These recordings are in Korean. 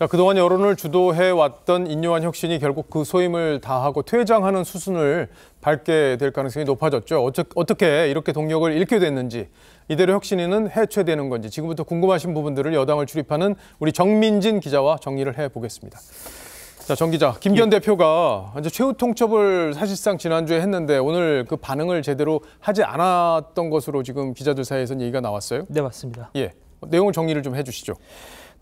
자, 그동안 여론을 주도해왔던 인요한 혁신이 결국 그 소임을 다하고 퇴장하는 수순을 밟게 될 가능성이 높아졌죠. 어쩌, 어떻게 이렇게 동력을 잃게 됐는지, 이대로 혁신이는 해체되는 건지 지금부터 궁금하신 부분들을 여당을 출입하는 우리 정민진 기자와 정리를 해보겠습니다. 자, 정 기자, 김견 예. 대표가 이제 최후 통첩을 사실상 지난주에 했는데 오늘 그 반응을 제대로 하지 않았던 것으로 지금 기자들 사이에서 얘기가 나왔어요. 네, 맞습니다. 예, 내용을 정리를 좀 해주시죠.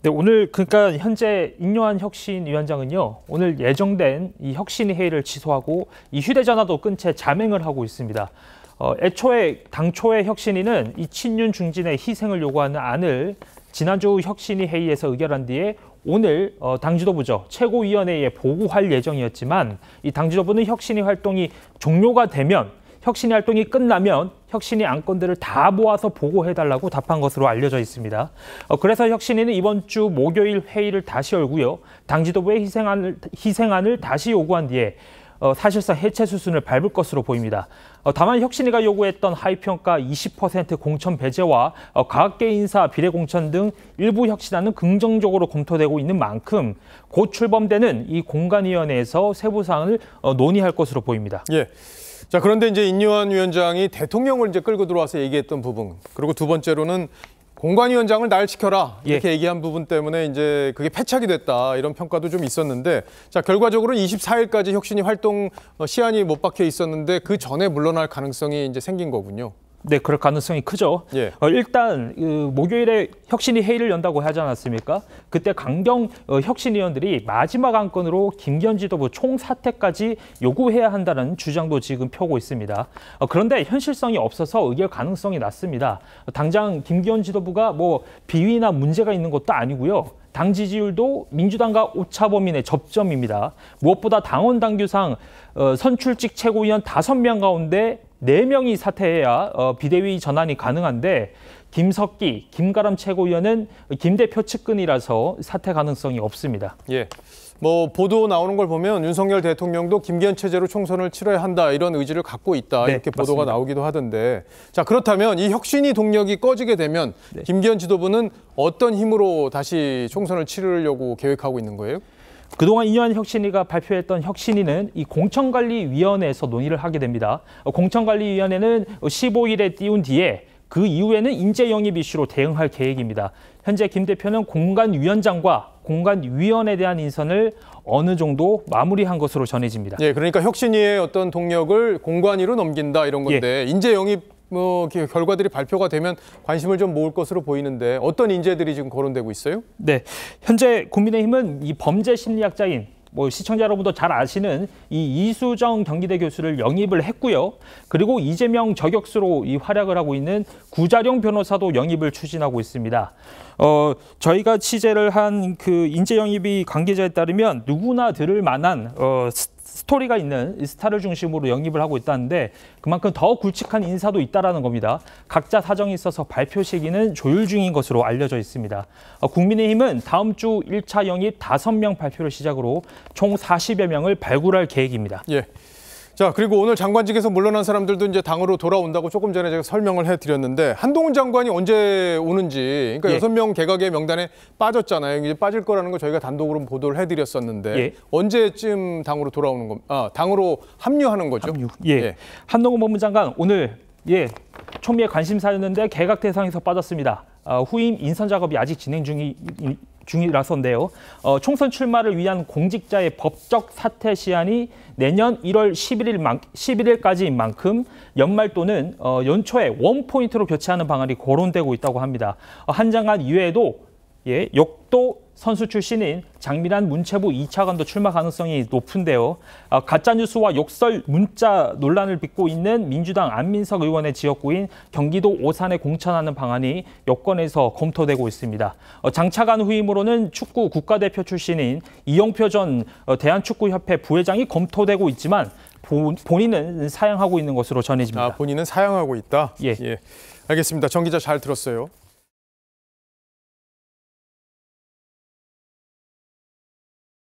네, 오늘 그러니까 현재 임요한 혁신 위원장은요. 오늘 예정된 이 혁신 회의를 취소하고 이 휴대전화도 끈채 자맹을 하고 있습니다. 어, 애초에 당초에 혁신위는 이 친윤 중진의 희생을 요구하는 안을 지난주 혁신위 회의에서 의결한 뒤에 오늘 어, 당지도부죠 최고위원회에 보고할 예정이었지만 이 당지도부는 혁신위 활동이 종료가 되면 혁신이 활동이 끝나면 혁신이 안건들을 다 모아서 보고해달라고 답한 것으로 알려져 있습니다. 어, 그래서 혁신이는 이번 주 목요일 회의를 다시 열고요. 당지도부의 희생안을, 희생안을 다시 요구한 뒤에 어, 사실상 해체 수순을 밟을 것으로 보입니다. 어, 다만 혁신위가 요구했던 하위평가 20% 공천 배제와 어, 과학계 인사 비례 공천 등 일부 혁신안은 긍정적으로 검토되고 있는 만큼 곧 출범되는 이 공간위원회에서 세부 사항을 어, 논의할 것으로 보입니다. 예. 자 그런데 이제 인유한 위원장이 대통령을 이제 끌고 들어와서 얘기했던 부분 그리고 두 번째로는 공관위원장을 날 지켜라 예. 이렇게 예. 얘기한 부분 때문에 이제 그게 패착이 됐다 이런 평가도 좀 있었는데 자결과적으로 24일까지 혁신이 활동 어, 시한이 못 박혀 있었는데 그 전에 물러날 가능성이 이제 생긴 거군요. 네, 그럴 가능성이 크죠. 예. 어, 일단 그 목요일에 혁신이 회의를 연다고 하지 않았습니까? 그때 강경 어, 혁신위원들이 마지막 안건으로 김기현 지도부 총사퇴까지 요구해야 한다는 주장도 지금 펴고 있습니다. 어, 그런데 현실성이 없어서 의결 가능성이 낮습니다. 당장 김기현 지도부가 뭐 비위나 문제가 있는 것도 아니고요. 당 지지율도 민주당과 오차범위 내 접점입니다. 무엇보다 당원 당규상 어, 선출직 최고위원 다섯 명 가운데 4명이 사퇴해야 어, 비대위 전환이 가능한데 김석기, 김가람 최고위원은 김 대표 측근이라서 사퇴 가능성이 없습니다. 예. 뭐 보도 나오는 걸 보면 윤석열 대통령도 김기현 체제로 총선을 치러야 한다 이런 의지를 갖고 있다 네, 이렇게 보도가 맞습니다. 나오기도 하던데 자 그렇다면 이 혁신이 동력이 꺼지게 되면 네. 김기현 지도부는 어떤 힘으로 다시 총선을 치르려고 계획하고 있는 거예요? 그동안 이년 혁신위가 발표했던 혁신위는 이 공천관리위원회에서 논의를 하게 됩니다. 어, 공천관리위원회는 15일에 띄운 뒤에 그 이후에는 인재 영입 이슈로 대응할 계획입니다. 현재 김 대표는 공간위원장과 공간위원에 대한 인선을 어느 정도 마무리한 것으로 전해집니다. 예, 그러니까 혁신위의 어떤 동력을 공관위로 넘긴다 이런 예. 건데 예. 인재 영입 뭐 결과들이 발표가 되면 관심을 좀 모을 것으로 보이는데 어떤 인재들이 지금 거론되고 있어요? 네, 현재 국민의힘은 이 범죄 심리학자인 뭐 시청자 여러분도 잘 아시는 이 이수정 경기대 교수를 영입을 했고요. 그리고 이재명 저격수로 이 활약을 하고 있는 구자룡 변호사도 영입을 추진하고 있습니다. 어, 저희가 취재를 한 그 인재 영입이 관계자에 따르면 누구나 들을 만한 어, 스토리가 있는 스타를 중심으로 영입을 하고 있다는데 그만큼 더 굵직한 인사도 있다라는 겁니다. 각자 사정이 있어서 발표 시기는 조율 중인 것으로 알려져 있습니다. 어, 국민의힘은 다음 주 1차 영입 5명 발표를 시작으로 총 40여 명을 발굴할 계획입니다. 예. 자, 그리고 오늘 장관직에서 물러난 사람들도 이제 당으로 돌아온다고 조금 전에 제가 설명을 해드렸는데 한동훈 장관이 언제 오는지 그러니까 예. 여섯 예. 명 개각의 명단에 빠졌잖아요. 이제 빠질 거라는 거 저희가 단독으로 보도를 해드렸었는데 예. 언제쯤 당으로 돌아오는 건, 아, 당으로 합류하는 거죠? 합류. 예. 예. 한동훈 법무장관 오늘 예 총리의 관심사였는데 개각 대상에서 빠졌습니다. 어, 후임 인선 작업이 아직 진행 중이 중이라서인데요. 어, 총선 출마를 위한 공직자의 법적 사퇴 시한이 내년 1월 11일 만, 11일까지인 만큼 연말 또는 어, 연초에 원포인트로 교체하는 방안이 거론되고 있다고 합니다. 어, 한장관 이외에도 예, 역도 선수 출신인 장미란 문체부 2차관도 출마 가능성이 높은데요. 아, 가짜뉴스와 욕설 문자 논란을 빚고 있는 민주당 안민석 의원의 지역구인 경기도 오산에 공천하는 방안이 여권에서 검토되고 있습니다. 어, 장차관 후임으로는 축구 국가대표 출신인 이영표 전 어, 대한축구협회 부회장이 검토되고 있지만 본, 본인은 사양하고 있는 것으로 전해집니다. 아, 본인은 사양하고 있다? 예. 예. 알겠습니다. 정 기자 잘 들었어요.